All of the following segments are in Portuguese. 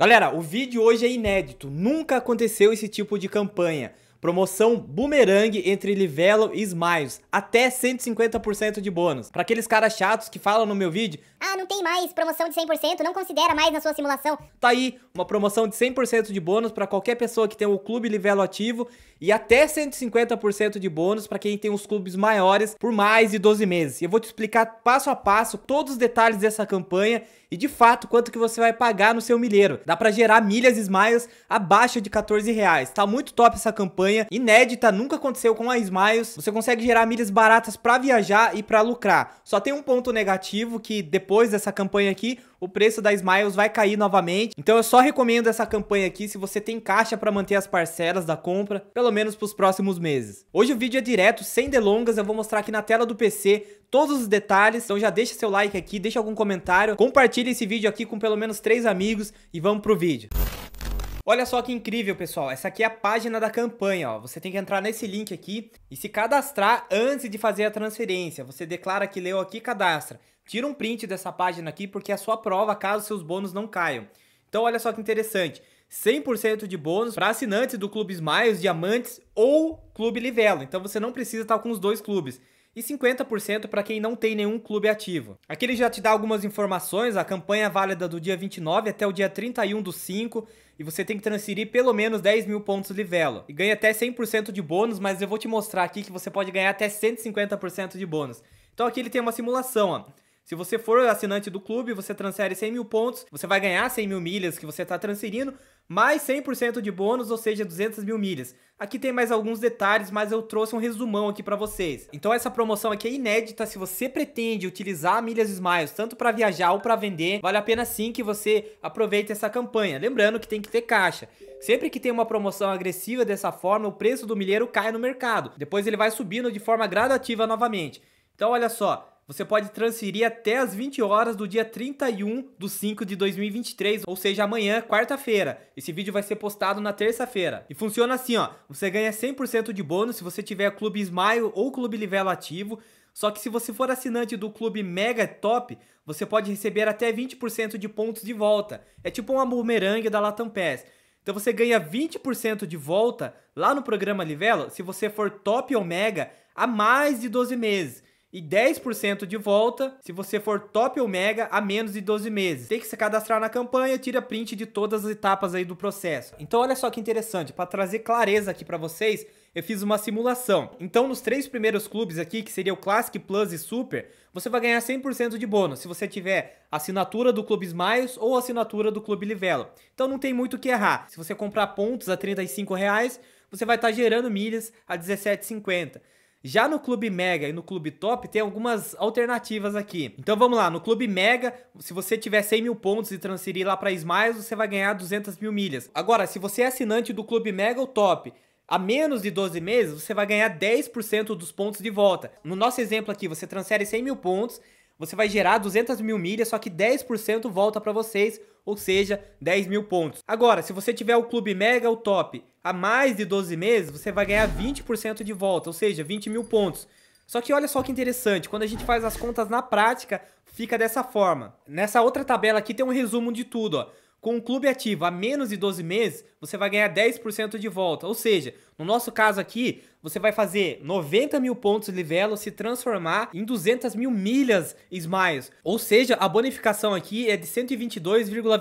Galera, o vídeo hoje é inédito, nunca aconteceu esse tipo de campanha. Promoção Boomerang entre Livelo e Smiles. Até 150% de bônus. Para aqueles caras chatos que falam no meu vídeo... Ah, não tem mais promoção de 100%, não considera mais na sua simulação. Tá aí, uma promoção de 100% de bônus para qualquer pessoa que tem o clube Livelo ativo. E até 150% de bônus para quem tem os clubes maiores por mais de 12 meses. Eu vou te explicar passo a passo todos os detalhes dessa campanha e de fato quanto que você vai pagar no seu milheiro. Dá para gerar milhas Smiles abaixo de 14 reais. Tá muito top essa campanha campanha inédita, nunca aconteceu com a Smiles. Você consegue gerar milhas baratas para viajar e para lucrar. Só tem um ponto negativo que depois dessa campanha aqui, o preço da Smiles vai cair novamente. Então eu só recomendo essa campanha aqui se você tem caixa para manter as parcelas da compra, pelo menos para os próximos meses. Hoje o vídeo é direto, sem delongas, eu vou mostrar aqui na tela do PC todos os detalhes. Então já deixa seu like aqui, deixa algum comentário, compartilha esse vídeo aqui com pelo menos três amigos e vamos pro vídeo. Olha só que incrível, pessoal. Essa aqui é a página da campanha, ó. Você tem que entrar nesse link aqui e se cadastrar antes de fazer a transferência. Você declara que leu aqui, cadastra. Tira um print dessa página aqui porque é a sua prova caso seus bônus não caiam. Então olha só que interessante. 100% de bônus para assinantes do Clube Smiles, Diamantes ou Clube Livelo. Então você não precisa estar com os dois clubes e 50% para quem não tem nenhum clube ativo. Aqui ele já te dá algumas informações, a campanha é válida do dia 29 até o dia 31 do 5, e você tem que transferir pelo menos 10 mil pontos Livelo. E ganha até 100% de bônus, mas eu vou te mostrar aqui que você pode ganhar até 150% de bônus. Então aqui ele tem uma simulação, ó. Se você for assinante do clube, você transfere 100 mil pontos, você vai ganhar 100 mil milhas que você está transferindo, mais 100% de bônus, ou seja, 200 mil milhas. Aqui tem mais alguns detalhes, mas eu trouxe um resumão aqui para vocês. Então essa promoção aqui é inédita, se você pretende utilizar milhas Smiles tanto para viajar ou para vender, vale a pena sim que você aproveite essa campanha. Lembrando que tem que ter caixa. Sempre que tem uma promoção agressiva dessa forma, o preço do milheiro cai no mercado. Depois ele vai subindo de forma gradativa novamente. Então olha só, você pode transferir até as 20 horas do dia 31 de 5 de 2023, ou seja, amanhã, quarta-feira. Esse vídeo vai ser postado na terça-feira. E funciona assim, ó. Você ganha 100% de bônus se você tiver Clube Smile ou Clube Livelo ativo. Só que se você for assinante do clube Mega Top, você pode receber até 20% de pontos de volta. É tipo uma bumerangue da Latam Pass. Então você ganha 20% de volta lá no programa Livelo se você for top ou mega há mais de 12 meses e 10% de volta se você for top ou mega a menos de 12 meses. Tem que se cadastrar na campanha, tira print de todas as etapas aí do processo. Então olha só que interessante, para trazer clareza aqui para vocês, eu fiz uma simulação. Então nos três primeiros clubes aqui, que seria o Classic Plus e Super, você vai ganhar 100% de bônus se você tiver assinatura do Clube Smiles ou assinatura do Clube Livelo. Então não tem muito o que errar. Se você comprar pontos a R$ 35, reais, você vai estar tá gerando milhas a R$17,50. 17,50. Já no Clube Mega e no Clube Top tem algumas alternativas aqui. Então vamos lá, no Clube Mega, se você tiver 100 mil pontos e transferir lá para Smiles, você vai ganhar 200 mil milhas. Agora, se você é assinante do Clube Mega ou Top, a menos de 12 meses, você vai ganhar 10% dos pontos de volta. No nosso exemplo aqui, você transfere 100 mil pontos você vai gerar 200 mil milhas, só que 10% volta para vocês, ou seja, 10 mil pontos. Agora, se você tiver o Clube Mega, o top, há mais de 12 meses, você vai ganhar 20% de volta, ou seja, 20 mil pontos. Só que olha só que interessante, quando a gente faz as contas na prática, fica dessa forma. Nessa outra tabela aqui tem um resumo de tudo, ó. Com o clube ativo há menos de 12 meses, você vai ganhar 10% de volta. Ou seja, no nosso caso aqui, você vai fazer 90 mil pontos Livelo se transformar em 200 mil milhas Smiles. Ou seja, a bonificação aqui é de 122,22%.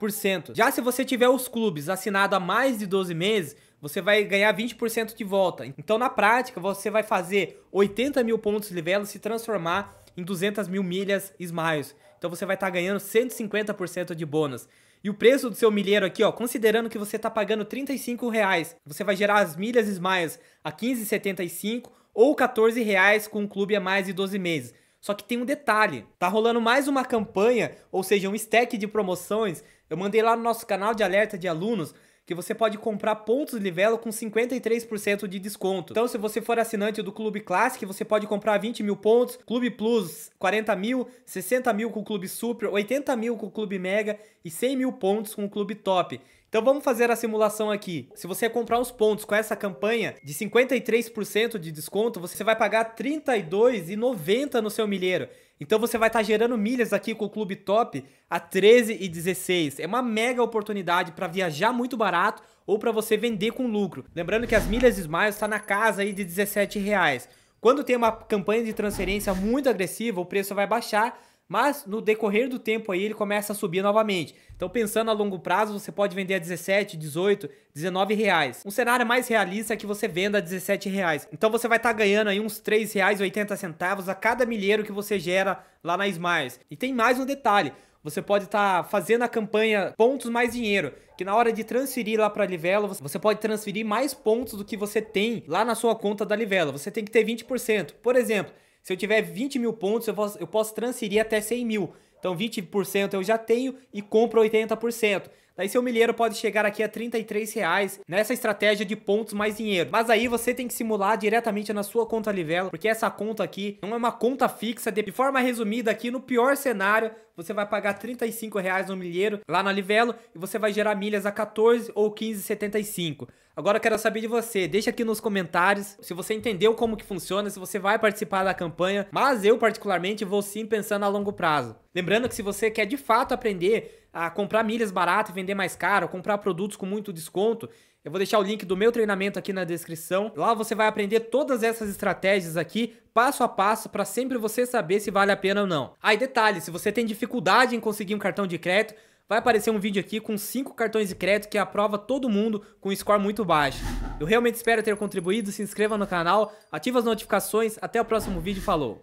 ,22%. Já se você tiver os clubes assinados há mais de 12 meses, você vai ganhar 20% de volta. Então, na prática, você vai fazer 80 mil pontos de livelo se transformar em 200 mil milhas Smiles. Então, você vai estar tá ganhando 150% de bônus. E o preço do seu milheiro aqui, ó, considerando que você está pagando 35 reais, você vai gerar as milhas Smiles a 15,75 ou 14 reais com o clube a mais de 12 meses. Só que tem um detalhe, tá rolando mais uma campanha, ou seja, um stack de promoções. Eu mandei lá no nosso canal de alerta de alunos que você pode comprar pontos Livelo com 53% de desconto. Então, se você for assinante do Clube Classic, você pode comprar 20 mil pontos, Clube Plus 40 mil, 60 mil com o Clube Super, 80 mil com o Clube Mega e 100 mil pontos com o Clube Top. Então vamos fazer a simulação aqui. Se você comprar os pontos com essa campanha de 53% de desconto, você vai pagar R$ 32,90 no seu milheiro. Então você vai estar tá gerando milhas aqui com o Clube Top a 13 e É uma mega oportunidade para viajar muito barato ou para você vender com lucro. Lembrando que as milhas Smiles está na casa aí de R$ 17. Reais. Quando tem uma campanha de transferência muito agressiva, o preço vai baixar mas no decorrer do tempo aí ele começa a subir novamente. Então pensando a longo prazo, você pode vender a 17, 18, 19 reais. Um cenário mais realista é que você venda a 17 reais. Então você vai estar tá ganhando aí uns 3 reais e 80 centavos a cada milheiro que você gera lá na Smiles. E tem mais um detalhe. Você pode estar tá fazendo a campanha pontos mais dinheiro, que na hora de transferir lá para a Livelo, você pode transferir mais pontos do que você tem lá na sua conta da Livelo. Você tem que ter 20%. Por exemplo, se eu tiver 20 mil pontos, eu posso, eu posso transferir até 100 mil. Então 20% eu já tenho e compro 80%. Daí seu milheiro pode chegar aqui a 33 reais nessa estratégia de pontos mais dinheiro. Mas aí você tem que simular diretamente na sua conta Livelo, porque essa conta aqui não é uma conta fixa. De forma resumida aqui, no pior cenário, você vai pagar 35 reais no milheiro lá na Livelo e você vai gerar milhas a 14 ou 15,75. Agora eu quero saber de você, deixa aqui nos comentários se você entendeu como que funciona, se você vai participar da campanha, mas eu particularmente vou sim pensando a longo prazo. Lembrando que se você quer de fato aprender a comprar milhas barato e vender mais caro, comprar produtos com muito desconto, eu vou deixar o link do meu treinamento aqui na descrição. Lá você vai aprender todas essas estratégias aqui, passo a passo, para sempre você saber se vale a pena ou não. Aí, ah, detalhe, se você tem dificuldade em conseguir um cartão de crédito, vai aparecer um vídeo aqui com 5 cartões de crédito que aprova todo mundo com score muito baixo. Eu realmente espero ter contribuído, se inscreva no canal, ative as notificações, até o próximo vídeo, falou!